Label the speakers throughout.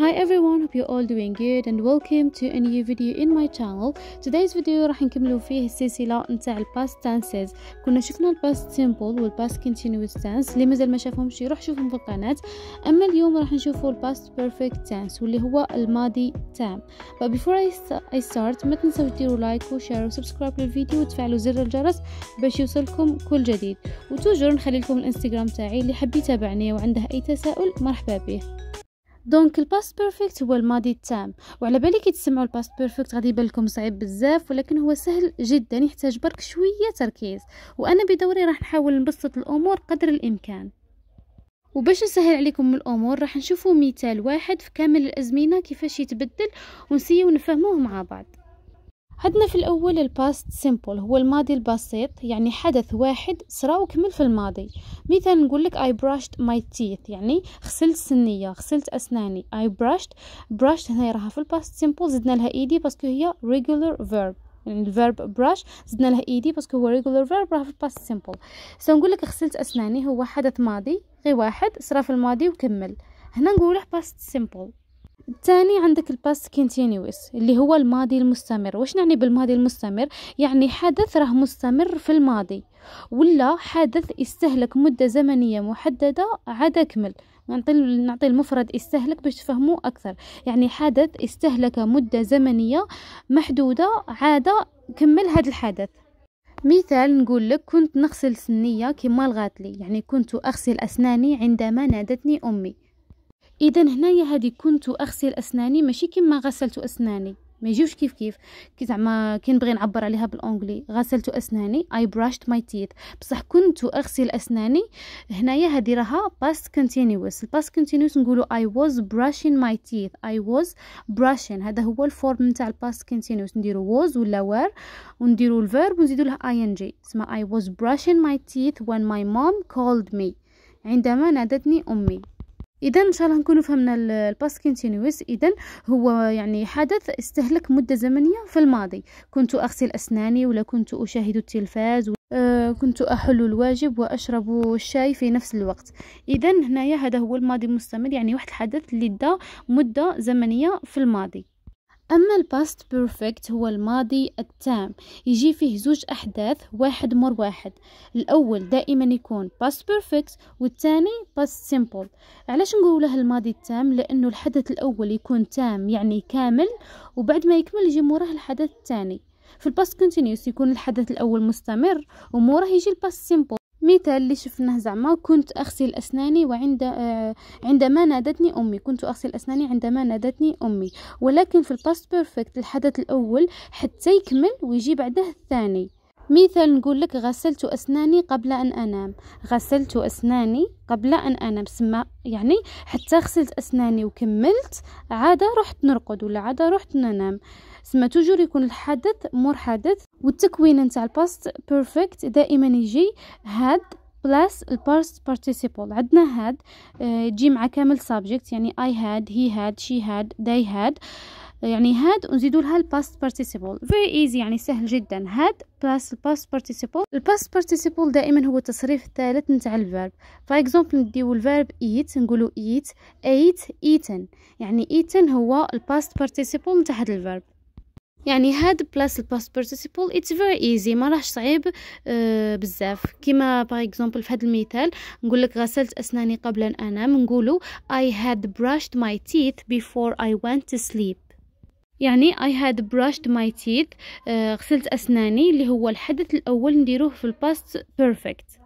Speaker 1: Hi everyone, hope you're all doing good and welcome to a new video in my channel. Today's video راح نكملو فيه السلسلة نتاع الباست tenses. كنا شفنا الباست simple والباست continuous tense اللي مازال ما شافهمش يروح شوفهم في القناة. أما اليوم راح نشوفو الباست perfect tense واللي هو الماضي تام. But before I start ما تنساوش ديروا لايك وشير وسبسكرايب للفيديو وتفعلوا زر الجرس باش يوصلكم كل جديد. وتوجور نخلي لكم الانستغرام تاعي اللي حب يتابعني وعنده أي تساؤل مرحبا به. دونك الباست بيرفكت هو الماضي التام وعلى كي تسمعوا الباست بيرفكت غادي يبان لكم صعيب بزاف ولكن هو سهل جدا يحتاج برك شويه تركيز وانا بدوري راح نحاول نبسط الامور قدر الامكان وباش نسهل عليكم الامور راح نشوفوا مثال واحد في كامل الازمنه كيفاش يتبدل ونسيو نفهموه مع بعض عندنا في الأول الباست سيمبل هو الماضي البسيط يعني حدث واحد صرا وكمل في الماضي مثلا نقول لك I brushed my teeth يعني غسلت سنية غسلت أسناني I brushed brushed هنا راها في الباست سيمبل زدنا لها ايدي باسكو هي regular verb يعني الفيرب براش زدنا لها ايدي باسكو هو ريغولار فيرب راه في الباست سيمبل سو نقول لك غسلت اسناني هو حدث ماضي غير واحد صرا في الماضي وكمل هنا نقول باست سيمبل الثاني عندك الباست كونتينيوس اللي هو الماضي المستمر واش نعني بالماضي المستمر يعني حدث راه مستمر في الماضي ولا حدث استهلك مدة زمنية محددة عاد كمل نعطي نعطي المفرد استهلك باش تفهموا اكثر يعني حدث استهلك مدة زمنية محدودة عاد كمل هذا الحدث مثال نقول لك كنت نغسل سنية كما لغاتلي يعني كنت أغسل أسناني عندما نادتني أمي اذا هنايا هادي كنت اغسل اسناني ماشي كما غسلت اسناني ما يجيوش كيف كيف كي زعما نبغي نعبر عليها بالانجلي غسلت اسناني اي براشت ماي تيث بصح كنت اغسل اسناني هنايا هذه راها باست كونتينيوس الباست كونتينيوس نقولوا اي واز براشين ماي تيث اي واز براشين هذا هو الفورم نتاع الباست كونتينيوس نديرو واز ولا وير ونديرو الفيرب ونزيدو لها اي ان جي اسمها اي واز براشين ماي تيث وان ماي مام كولد مي عندما نادتني امي اذا ان شاء الله نكونوا فهمنا الباس كونتينيوس اذا هو يعني حدث استهلك مده زمنيه في الماضي كنت اغسل اسناني ولا كنت اشاهد التلفاز أه كنت أحل الواجب وأشرب الشاي في نفس الوقت إذا هنايا هذا هو الماضي المستمر يعني واحد الحدث اللي مدة زمنية في الماضي أما الباست بيرفكت هو الماضي التام يجي فيه زوج أحداث واحد مر واحد الأول دائما يكون باست بيرفكت والثاني باست سيمبل علاش نقوله الماضي التام لأنه الحدث الأول يكون تام يعني كامل وبعد ما يكمل يجي موراه الحدث الثاني في الباست كونتينيوس يكون الحدث الأول مستمر وموراه يجي الباست سيمبل مثال اللي شفناه زعما كنت أغسل أسناني وعند آه عندما نادتني أمي كنت أغسل أسناني عندما نادتني أمي ولكن في الباست بيرفكت الحدث الأول حتى يكمل ويجي بعده الثاني مثال نقول لك غسلت أسناني قبل أن أنام غسلت أسناني قبل أن أنام سما يعني حتى غسلت أسناني وكملت عادة رحت نرقد ولا عادة رحت ننام سما توجور يكون الحدث مور حدث والتكوين نتاع الباست بيرفكت دائما يجي هاد بلاس الباست بارتيسيبل عندنا هاد آه، تجي مع كامل سابجكت يعني اي هاد هي هاد شي هاد they had يعني هاد ونزيدوا لها الباست بارتيسيبل فيري ايزي يعني سهل جدا هاد بلاس الباست بارتيسيبل الباست بارتيسيبل دائما هو التصريف الثالث نتاع الفيرب فور اكزومبل نديو الفيرب ايت نقولوا ايت ايت ايتن يعني ايتن هو الباست بارتيسيبل نتاع هاد الفيرب يعني هاد بلاس الباس بارتيسيبل اتس فيري ايزي ما راهش صعيب أه بزاف كيما باغ اكزومبل في هاد المثال نقول لك غسلت اسناني قبل ان انام نقولوا I had brushed my teeth before I went to sleep يعني I had brushed my teeth آه غسلت أسناني اللي هو الحدث الأول نديروه في الباست perfect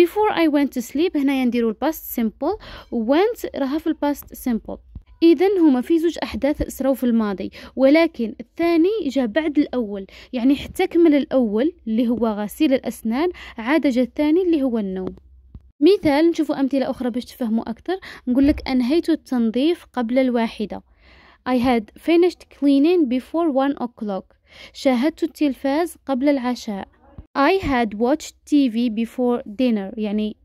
Speaker 1: before I went to sleep هنا نديرو الباست simple went راها في الباست simple إذا هما في زوج أحداث أسروا في الماضي ولكن الثاني جاء بعد الأول يعني حتى كمل الأول اللي هو غسيل الأسنان عاد جاء الثاني اللي هو النوم مثال نشوفوا أمثلة أخرى باش تفهموا أكثر نقول لك أنهيت التنظيف قبل الواحدة I had finished cleaning before one o'clock شاهدت التلفاز قبل العشاء I had watched TV before dinner يعني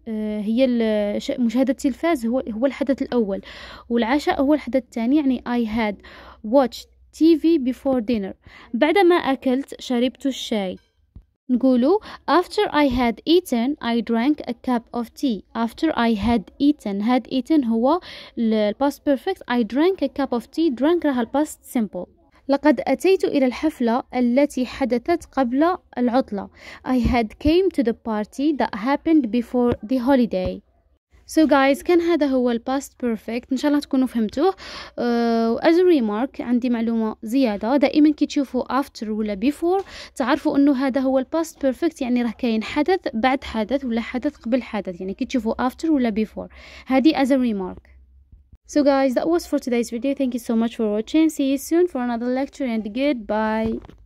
Speaker 1: هي مشاهدة التلفاز هو هو الحدث الأول والعشاء هو الحدث الثاني يعني I had watched TV before dinner بعدما أكلت شربت الشاي نقولوا after I had eaten I drank a cup of tea after I had eaten had eaten هو الباست perfect I drank a cup of tea drank راها الباست simple لقد أتيت إلى الحفلة التي حدثت قبل العطلة I had came to the party that happened before the holiday So guys كان هذا هو ال past perfect إن شاء الله تكونوا فهمتوه و uh, as a remark عندي معلومة زيادة دائما كي تشوفوا after ولا before تعرفوا أنه هذا هو ال past perfect يعني راه كاين حدث بعد حدث ولا حدث قبل حدث يعني كي تشوفوا after ولا before هذه as a remark so guys that was for today's video thank you so much for watching see you soon for another lecture and goodbye